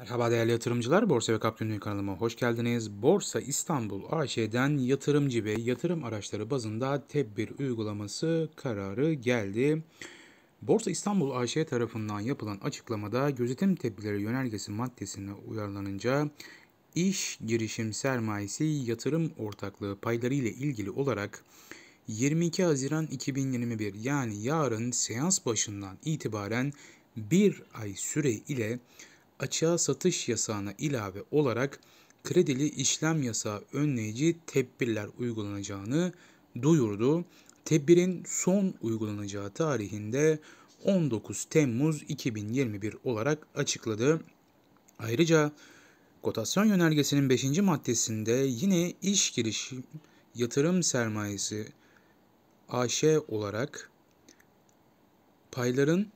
Merhaba değerli yatırımcılar, Borsa ve Kaptünlüğü kanalıma hoş geldiniz. Borsa İstanbul AŞ'den yatırımcı ve yatırım araçları bazında tedbir uygulaması kararı geldi. Borsa İstanbul AŞ tarafından yapılan açıklamada gözetim tedbirleri yönergesi maddesine uyarlanınca iş girişim sermayesi yatırım ortaklığı payları ile ilgili olarak 22 Haziran 2021 yani yarın seans başından itibaren bir ay süre ile açığa satış yasağına ilave olarak kredili işlem yasağı önleyici tedbirler uygulanacağını duyurdu. Tedbirin son uygulanacağı tarihinde 19 Temmuz 2021 olarak açıkladı. Ayrıca kotasyon yönergesinin 5. maddesinde yine iş girişim yatırım sermayesi AŞ olarak payların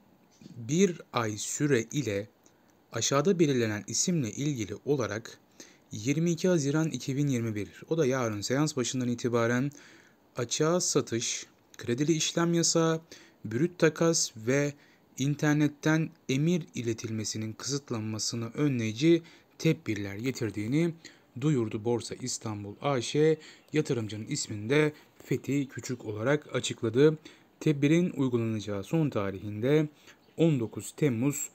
bir ay süre ile Aşağıda belirlenen isimle ilgili olarak 22 Haziran 2021 o da yarın seans başından itibaren açığa satış, kredili işlem yasağı, brüt takas ve internetten emir iletilmesinin kısıtlanmasını önleyici tedbirler getirdiğini duyurdu Borsa İstanbul AŞ yatırımcının isminde Fethi Küçük olarak açıkladı. Tedbirin uygulanacağı son tarihinde 19 Temmuz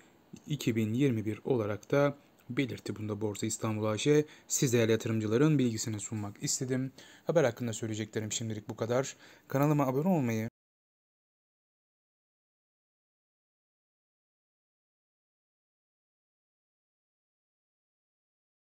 2021 olarak da belirtti. bunda Borsa İstanbul AŞ siz değerli yatırımcıların bilgisini sunmak istedim. Haber hakkında söyleyeceklerim şimdilik bu kadar. Kanalıma abone olmayı